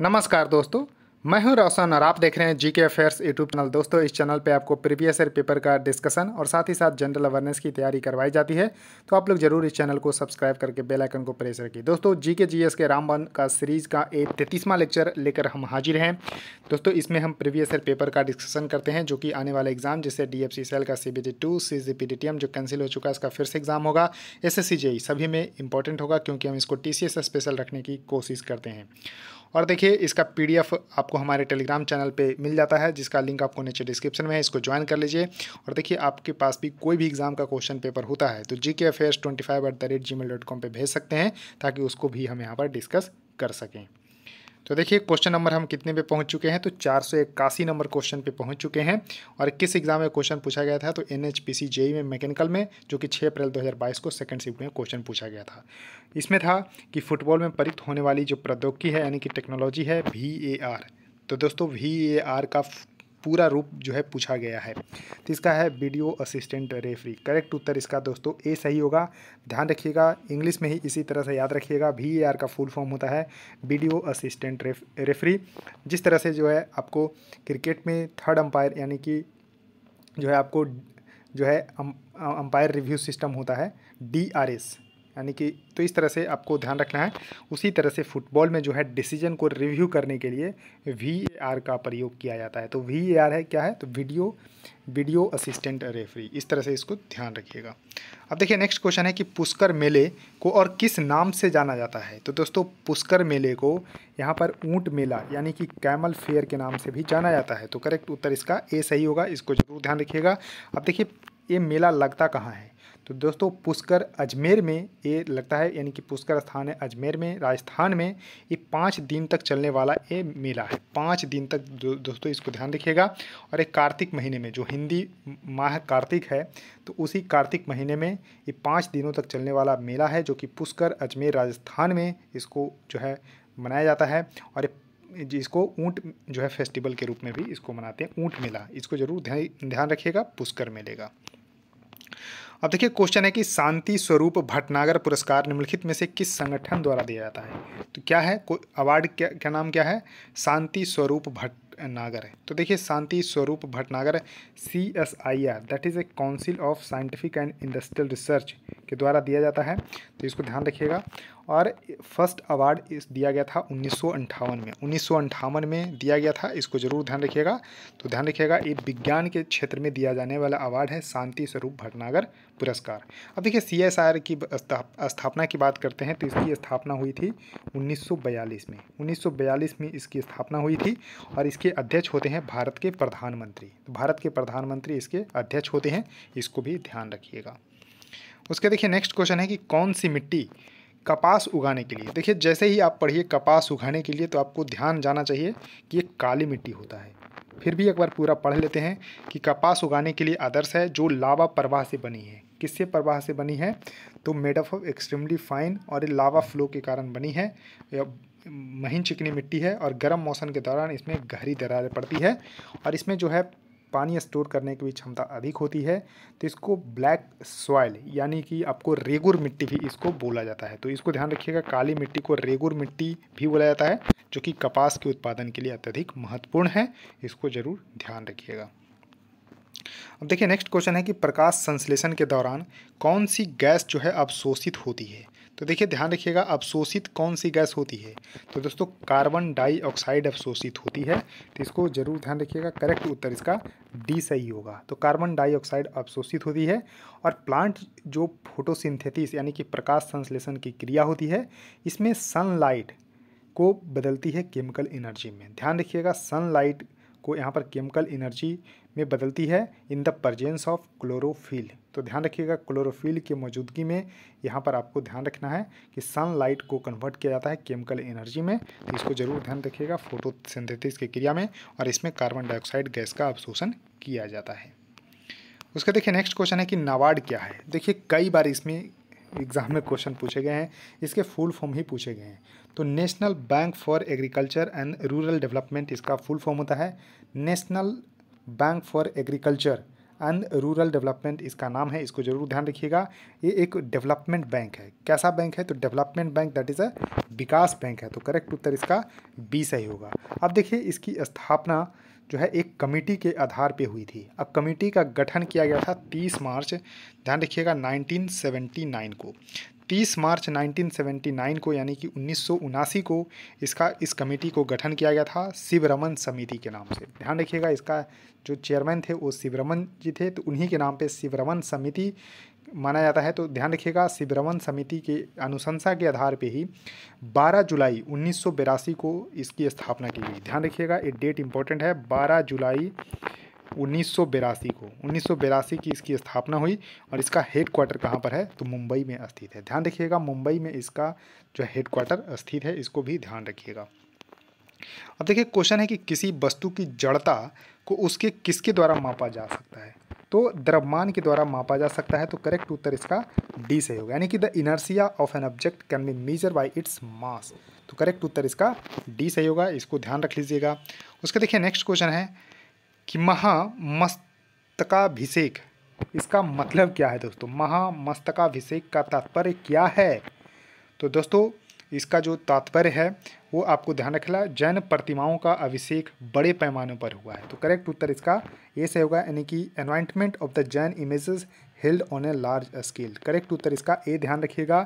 नमस्कार दोस्तों मैं हूं रोशन और आप देख रहे हैं जी के अफेयर्स यूट्यूब चैनल दोस्तों इस चैनल पे आपको प्रीवियस ईयर पेपर का डिस्कशन और साथ ही साथ जनरल अवेयरनेस की तैयारी करवाई जाती है तो आप लोग जरूर इस चैनल को सब्सक्राइब करके बेल आइकन को प्रेस रखिए दोस्तों जी के जी एस के रामबन का सीरीज़ का एक तैतीसवां लेक्चर लेकर हम हाजिर हैं दोस्तों इसमें हम प्रीवियस ईयर पेपर का डिस्कशन करते हैं जो कि आने वाला एग्जाम जैसे डी एफ सी सेल का C B T two C G P D T M जो कैंसिल हो चुका है इसका फिर से एग्जाम होगा एस एस सी जे ई सभी में इंपॉर्टेंट होगा क्योंकि हम इसको टी सी एस स्पेशल रखने की कोशिश करते हैं और देखिए इसका पीडीएफ आपको हमारे टेलीग्राम चैनल पे मिल जाता है जिसका लिंक आपको नीचे डिस्क्रिप्शन में है इसको ज्वाइन कर लीजिए और देखिए आपके पास भी कोई भी एग्जाम का क्वेश्चन पेपर होता है तो G K affairs twenty five at the rate Gmail dot com पर भेज सकते हैं ताकि उसको भी हम यहाँ पर डिस्कस कर सकें तो देखिए क्वेश्चन नंबर हम कितने पे पहुंच चुके हैं तो चार सौ इक्यासी नंबर क्वेश्चन पे पहुंच चुके हैं और किस एग्जाम में क्वेश्चन पूछा गया था तो N H P C JE में मैकेनिकल में जो कि 6 अप्रैल 2022 को सेकंड शिफ्ट में क्वेश्चन पूछा गया था इसमें था कि फुटबॉल में प्रयुक्त होने वाली जो प्रौद्योगिकी है यानी कि टेक्नोलॉजी है वी ए आर तो दोस्तों वी ए आर का पूरा रूप जो है पूछा गया है तो इसका है वीडियो असिस्टेंट रेफरी करेक्ट उत्तर इसका दोस्तों ए सही होगा ध्यान रखिएगा इंग्लिश में ही इसी तरह से याद रखिएगा वी आर का फुल फॉर्म होता है वीडियो असिस्टेंट रेफ, रेफरी जिस तरह से जो है आपको क्रिकेट में थर्ड अंपायर यानी कि जो है आपको जो है um-, um-, umpire review system होता है डी आर एस यानी कि तो इस तरह से आपको ध्यान रखना है उसी तरह से फुटबॉल में जो है डिसीजन को रिव्यू करने के लिए वी का प्रयोग किया जाता है तो वी है क्या है तो वीडियो वीडियो असिस्टेंट रेफरी इस तरह से इसको ध्यान रखिएगा अब देखिए नेक्स्ट क्वेश्चन है कि पुष्कर मेले को और किस नाम से जाना जाता है तो दोस्तों पुष्कर मेले को यहाँ पर ऊँट मेला यानी कि कैमल फेयर के नाम से भी जाना जाता है तो करेक्ट उत्तर इसका ए सही होगा इसको जरूर ध्यान रखिएगा अब देखिए ये मेला लगता कहाँ है तो दोस्तों पुष्कर अजमेर में ये लगता है यानी कि पुष्कर स्थान है अजमेर में राजस्थान में ये पाँच दिन तक चलने वाला ये मेला है पाँच दिन तक दो, दोस्तों इसको ध्यान रखिएगा और एक कार्तिक महीने में जो हिंदी माह कार्तिक है तो उसी कार्तिक महीने में ये पाँच दिनों तक चलने वाला मेला है जो कि पुष्कर अजमेर राजस्थान में इसको जो है मनाया जाता है और ये जिसको ऊँट जो है फेस्टिवल के रूप में भी इसको मनाते हैं ऊँट मेला इसको ज़रूर ध्यान रखिएगा पुष्कर मेले का अब देखिए क्वेश्चन है कि शांति स्वरूप भटनागर पुरस्कार निम्नलिखित में से किस संगठन द्वारा दिया जाता है तो क्या है अवार्ड क्या क्या नाम क्या है शांति स्वरूप भटनागर है तो देखिए Shanti Swarup Bhatnagar C S I R that is a council of scientific and industrial research के द्वारा दिया जाता है तो इसको ध्यान रखिएगा और फर्स्ट अवार्ड इस दिया गया था उन्नीस में उन्नीस में दिया गया था इसको ज़रूर ध्यान रखिएगा तो ध्यान रखिएगा ये विज्ञान के क्षेत्र में दिया जाने वाला अवार्ड है शांति स्वरूप भटनागर पुरस्कार अब देखिए सी एस आर की स्थापना की बात करते हैं तो इसकी स्थापना हुई थी 1942 में 1942 में इसकी स्थापना हुई थी और इसके अध्यक्ष होते हैं भारत के प्रधानमंत्री तो भारत के प्रधानमंत्री इसके अध्यक्ष होते हैं इसको भी ध्यान रखिएगा उसके देखिए नेक्स्ट क्वेश्चन है कि कौन सी मिट्टी कपास उगाने के लिए देखिए जैसे ही आप पढ़िए कपास उगाने के लिए तो आपको ध्यान जाना चाहिए कि ये काली मिट्टी होता है फिर भी एक बार पूरा पढ़ लेते हैं कि कपास उगाने के लिए आदर्श है जो लावा प्रवाह से बनी है किससे प्रवाह से बनी है तो मेड ऑफ एक्सट्रीमली फाइन और लावा फ्लो के कारण बनी है महीन चिकनी मिट्टी है और गर्म मौसम के दौरान इसमें गहरी दरारें पड़ती है और इसमें जो है पानी स्टोर करने की भी क्षमता अधिक होती है तो इसको ब्लैक सॉयल यानी कि आपको रेगुर मिट्टी भी इसको बोला जाता है तो इसको ध्यान रखिएगा काली मिट्टी को रेगुर मिट्टी भी बोला जाता है जो कि कपास के उत्पादन के लिए अत्यधिक महत्वपूर्ण है इसको ज़रूर ध्यान रखिएगा अब देखिए नेक्स्ट क्वेश्चन है कि प्रकाश संश्लेषण के दौरान कौन सी गैस जो है अवशोषित होती है तो देखिए ध्यान रखिएगा अवशोषित कौन सी गैस होती है तो दोस्तों कार्बन डाइऑक्साइड अवशोषित होती है तो इसको जरूर ध्यान रखिएगा करेक्ट उत्तर इसका डी सही होगा तो कार्बन डाइऑक्साइड अवशोषित होती है और प्लांट जो फोटोसिंथेसिस यानी कि प्रकाश संश्लेषण की क्रिया होती है इसमें सनलाइट को बदलती है केमिकल एनर्जी में ध्यान रखिएगा सनलाइट को यहाँ पर केमिकल एनर्जी में बदलती है in the presence of chlorophyll तो ध्यान रखिएगा क्लोरोफिल की मौजूदगी में यहाँ पर आपको ध्यान रखना है कि सनलाइट को कन्वर्ट किया जाता है केमिकल एनर्जी में तो इसको जरूर ध्यान रखिएगा फोटोसिंथेसिस की क्रिया में और इसमें कार्बन डाइऑक्साइड गैस का अवशोषण किया जाता है उसका देखिए नेक्स्ट क्वेश्चन है कि नाबार्ड क्या है देखिए कई बार इसमें एग्जाम में क्वेश्चन पूछे गए हैं इसके फुल फॉर्म ही पूछे गए हैं तो national bank for agriculture and rural development इसका फुल फॉर्म होता है national bank for agriculture and rural development इसका नाम है इसको जरूर ध्यान रखिएगा ये एक डेवलपमेंट बैंक है कैसा बैंक है तो development bank that is a विकास बैंक है तो करेक्ट उत्तर इसका बी सही होगा अब देखिए इसकी स्थापना जो है एक कमेटी के आधार पे हुई थी अब कमेटी का गठन किया गया था 30 मार्च ध्यान रखिएगा 1979 को 30 मार्च 1979 को यानी कि उन्नीस को इसका इस कमेटी को गठन किया गया था शिवरमन समिति के नाम से ध्यान रखिएगा इसका जो चेयरमैन थे वो शिवरमन जी थे तो उन्हीं के नाम पे शिवरमन समिति माना जाता है तो ध्यान रखिएगा शिवरमन समिति के अनुशंसा के आधार पे ही 12 जुलाई उन्नीस को इसकी स्थापना की गई ध्यान रखिएगा ये डेट इंपॉर्टेंट है बारह जुलाई उन्नीस को उन्नीस की इसकी स्थापना हुई और इसका हेड क्वार्टर कहाँ पर है तो मुंबई में स्थित है ध्यान रखिएगा मुंबई में इसका जो हेड क्वार्टर स्थित है इसको भी ध्यान रखिएगा अब देखिए क्वेश्चन है कि किसी वस्तु की जड़ता को उसके किसके द्वारा मापा जा सकता है तो द्रव्यमान के द्वारा मापा जा सकता है तो करेक्ट उत्तर इसका डी से होगा यानी कि the inertia of an object can be measured by its mass तो करेक्ट उत्तर इसका डी सही होगा इसको ध्यान रख लीजिएगा उसके देखिए नेक्स्ट क्वेश्चन है कि महामस्तकाभिषेक इसका मतलब क्या है दोस्तों महामस्तकाभिषेक का तात्पर्य क्या है तो दोस्तों इसका जो तात्पर्य है वो आपको ध्यान रखना जैन प्रतिमाओं का अभिषेक बड़े पैमाने पर हुआ है तो करेक्ट उत्तर इसका ये सही होगा यानी कि anointment of the Jain images held on a large scale correct उत्तर इसका ए ध्यान रखिएगा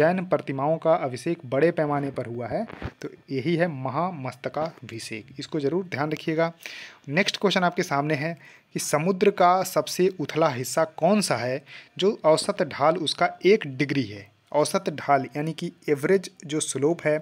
जैन प्रतिमाओं का अभिषेक बड़े पैमाने पर हुआ है तो यही है महामस्तकाभिषेक इसको जरूर ध्यान रखिएगा नेक्स्ट क्वेश्चन आपके सामने है कि समुद्र का सबसे उथला हिस्सा कौन सा है जो औसत ढाल उसका एक डिग्री है औसत ढाल यानी कि एवरेज जो स्लोप है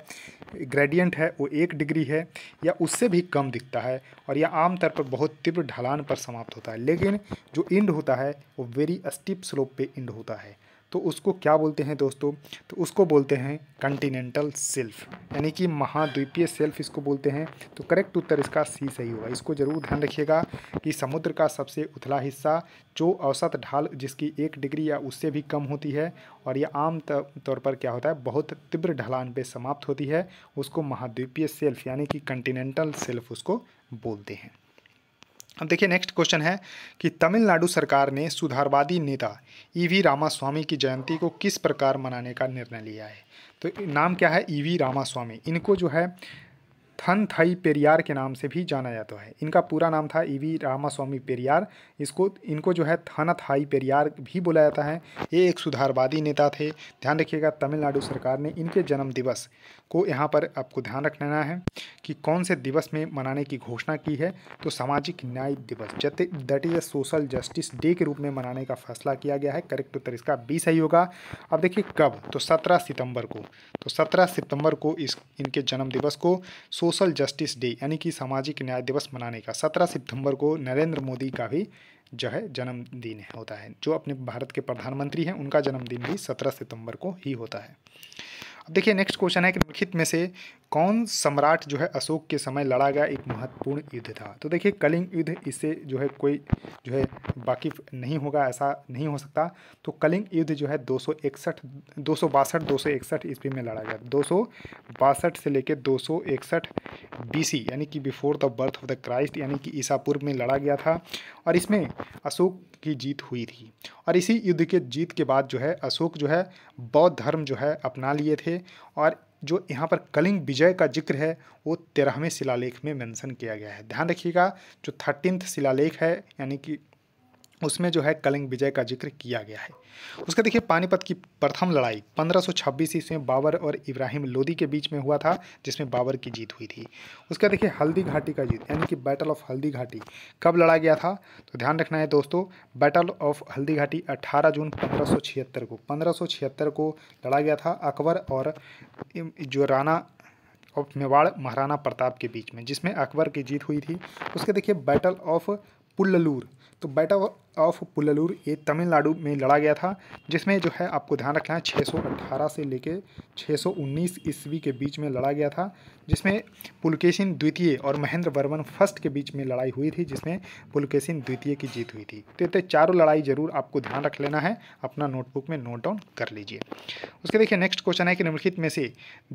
ग्रेडियंट है वो एक डिग्री है या उससे भी कम दिखता है और यह आमतौर पर बहुत तीव्र ढलान पर समाप्त होता है लेकिन जो इंड होता है वो वेरी स्टिप स्लोप पे इंड होता है तो उसको क्या बोलते हैं दोस्तों तो उसको बोलते हैं कंटिनेंटल सेल्फ यानी कि महाद्वीपीय सेल्फ इसको बोलते हैं तो करेक्ट उत्तर इसका सी सही होगा इसको ज़रूर ध्यान रखिएगा कि समुद्र का सबसे उथला हिस्सा जो औसत ढाल जिसकी एक डिग्री या उससे भी कम होती है और यह आम तौर पर क्या होता है बहुत तीव्र ढलान पर समाप्त होती है उसको महाद्वीपीय सेल्फ यानी कि कंटिनेंटल सेल्फ उसको बोलते हैं अब देखिए नेक्स्ट क्वेश्चन है कि तमिलनाडु सरकार ने सुधारवादी नेता ई e वी रामास्वामी की जयंती को किस प्रकार मनाने का निर्णय लिया है तो नाम क्या है ई e वी रामास्वामी इनको जो है थन थाई पेरियार के नाम से भी जाना जाता है इनका पूरा नाम था ई वी रामास्वामी पेरियार इसको इनको जो है थन थाई पेरियार भी बोला जाता है ये एक सुधारवादी नेता थे ध्यान रखिएगा तमिलनाडु सरकार ने इनके जन्म दिवस को यहाँ पर आपको ध्यान रखना है कि कौन से दिवस में मनाने की घोषणा की है तो सामाजिक न्याय दिवस that is a social justice day के रूप में मनाने का फैसला किया गया है करेक्ट उत्तर इसका बी सही होगा अब देखिए कब तो सत्रह सितंबर को तो सत्रह सितंबर को इस इनके जन्म दिवस को सो सोशल जस्टिस डे यानी कि सामाजिक न्याय दिवस मनाने का सत्रह सितंबर को नरेंद्र मोदी का भी जो है जन्मदिन होता है जो अपने भारत के प्रधानमंत्री हैं उनका जन्मदिन भी सत्रह सितंबर को ही होता है अब देखिए नेक्स्ट क्वेश्चन है कि लिखित में से कौन सम्राट जो है अशोक के समय लड़ा गया एक महत्वपूर्ण युद्ध था तो देखिए कलिंग युद्ध इससे जो है कोई जो है वाकिफ नहीं होगा ऐसा नहीं हो सकता तो कलिंग युद्ध जो है दो सौ इकसठ दो सौ बासठ दो सौ इकसठ ईस्वी में लड़ा गया दो सौ बासठ से लेकर दो सौ इकसठ सी यानी कि before the birth of the Christ यानी कि ईसा पूर्व में लड़ा गया था और इसमें अशोक की जीत हुई थी और इसी युद्ध के जीत के बाद जो है अशोक जो है बौद्ध धर्म जो है अपना लिए थे और जो यहाँ पर कलिंग विजय का जिक्र है वो तेरहवें शिलालेख में मेंशन किया गया है ध्यान रखिएगा जो थर्टीनथ शिलालेख है यानी कि उसमें जो है कलिंग विजय का जिक्र किया गया है उसका देखिए पानीपत की प्रथम लड़ाई 1526 ईस्वी में बाबर और इब्राहिम लोदी के बीच में हुआ था जिसमें बाबर की जीत हुई थी उसका देखिए हल्दी घाटी का जीत यानी कि बैटल ऑफ हल्दी घाटी कब लड़ा गया था तो ध्यान रखना है दोस्तों बैटल ऑफ हल्दी घाटी अट्ठारह जून पंद्रह को पंद्रह को लड़ा गया था अकबर और जो राना ऑफ मेवाड़ महाराणा प्रताप के बीच में जिसमें अकबर की जीत हुई थी उसके देखिए बैटल ऑफ पुल्लूर तो बैटल ऑफ पुल्लूर ये तमिलनाडु में लड़ा गया था जिसमें जो है आपको ध्यान रखना है 618 से लेके 619 ईस्वी के बीच में लड़ा गया था जिसमें पुलकेशिन द्वितीय और महेंद्र वर्मन फर्स्ट के बीच में लड़ाई हुई थी जिसमें पुलकेशिन द्वितीय की जीत हुई थी तो ये चारों लड़ाई जरूर आपको ध्यान रख लेना है अपना नोटबुक में नोट डाउन कर लीजिए उसके देखिए नेक्स्ट क्वेश्चन है कि निम्नलिखित में से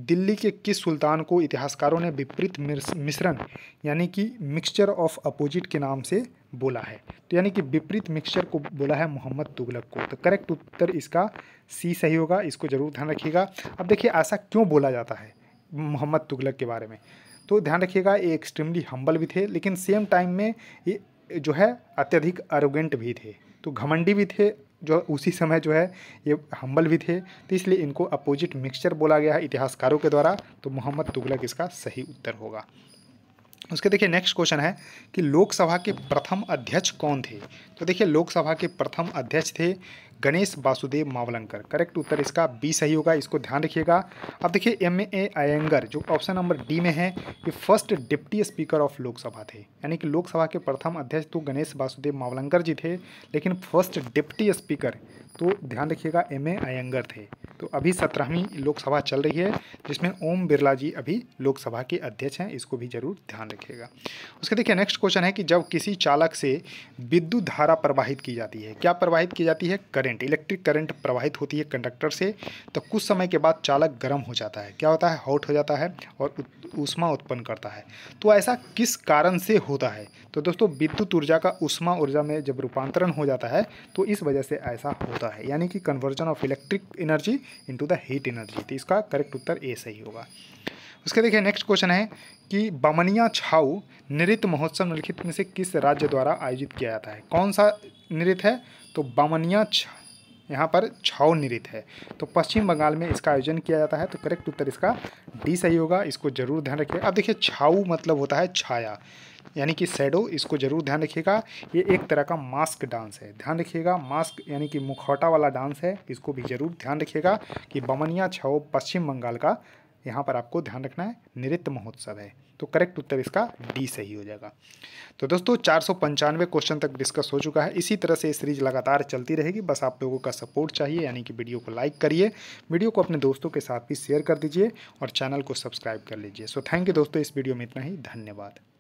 दिल्ली के किस सुल्तान को इतिहासकारों ने विपरीत मिश्रण यानी कि मिक्सचर ऑफ अपोजिट के नाम से बोला है तो यानी कि विपरीत साथ मिक्सचर को बोला है मोहम्मद तुगलक को तो करेक्ट उत्तर इसका सी सही होगा इसको ज़रूर ध्यान रखिएगा अब देखिए ऐसा क्यों बोला जाता है मोहम्मद तुगलक के बारे में तो ध्यान रखिएगा ये एक्सट्रीमली हम्बल भी थे लेकिन सेम टाइम में ये जो है अत्यधिक अरोगेंट भी थे तो घमंडी भी थे जो उसी समय जो है ये हम्बल भी थे तो इसलिए इनको अपोजिट मिक्सचर बोला गया है इतिहासकारों के द्वारा तो मोहम्मद तुगलक इसका सही उत्तर होगा उसके देखिए नेक्स्ट क्वेश्चन है कि लोकसभा के प्रथम अध्यक्ष कौन थे तो देखिए लोकसभा के प्रथम अध्यक्ष थे गणेश वासुदेव मावलंकर करेक्ट उत्तर इसका बी सही होगा इसको ध्यान रखिएगा अब देखिए एम ए अयंगर जो ऑप्शन नंबर डी में है ये first deputy speaker of Lok Sabha थे यानी कि लोकसभा के प्रथम अध्यक्ष तो गणेश वासुदेव मावलंकर जी थे लेकिन फर्स्ट डिप्टी स्पीकर तो ध्यान रखिएगा एम ए अयंगर थे तो अभी सत्रहवीं लोकसभा चल रही है जिसमें ओम बिरला जी अभी लोकसभा के अध्यक्ष हैं इसको भी जरूर ध्यान रखिएगा उसके देखिए नेक्स्ट क्वेश्चन है कि जब किसी चालक से विद्युत धारा प्रवाहित की जाती है क्या प्रवाहित की जाती है करंट इलेक्ट्रिक करंट प्रवाहित होती है कंडक्टर से तो कुछ समय के बाद चालक गर्म हो जाता है क्या होता है हॉट हो जाता है और ऊष्मा उत्पन्न करता है तो ऐसा किस कारण से होता है तो दोस्तों विद्युत ऊर्जा का उष्मा ऊर्जा में जब रूपांतरण हो जाता है तो इस वजह से ऐसा होता है यानी कि conversion of electric energy into the heat energy तो इसका करेक्ट उत्तर ए सही होगा उसके देखिए नेक्स्ट क्वेश्चन है कि बमनिया छाऊ नृत्य महोत्सव निम्नलिखित में से किस राज्य द्वारा आयोजित किया जाता है कौन सा नृत्य है तो बमनिया यहाँ पर छाऊ नृत्य है तो पश्चिम बंगाल में इसका आयोजन किया जाता है तो करेक्ट उत्तर इसका डी सही होगा इसको जरूर ध्यान रखिए अब देखिए छाऊ मतलब होता है छाया यानी कि सैडो इसको ज़रूर ध्यान रखिएगा ये एक तरह का मास्क डांस है ध्यान रखिएगा मास्क यानी कि मुखौटा वाला डांस है इसको भी ज़रूर ध्यान रखिएगा कि बमनिया छाओ पश्चिम बंगाल का यहाँ पर आपको ध्यान रखना है नृत्य महोत्सव है तो करेक्ट उत्तर इसका डी सही हो जाएगा तो दोस्तों चार क्वेश्चन तक डिस्कस हो चुका है इसी तरह से सीरीज लगातार चलती रहेगी बस आप लोगों का सपोर्ट चाहिए यानी कि वीडियो को लाइक करिए वीडियो को अपने दोस्तों के साथ भी शेयर कर दीजिए और चैनल को सब्सक्राइब कर लीजिए सो थैंक यू दोस्तों इस वीडियो में इतना ही धन्यवाद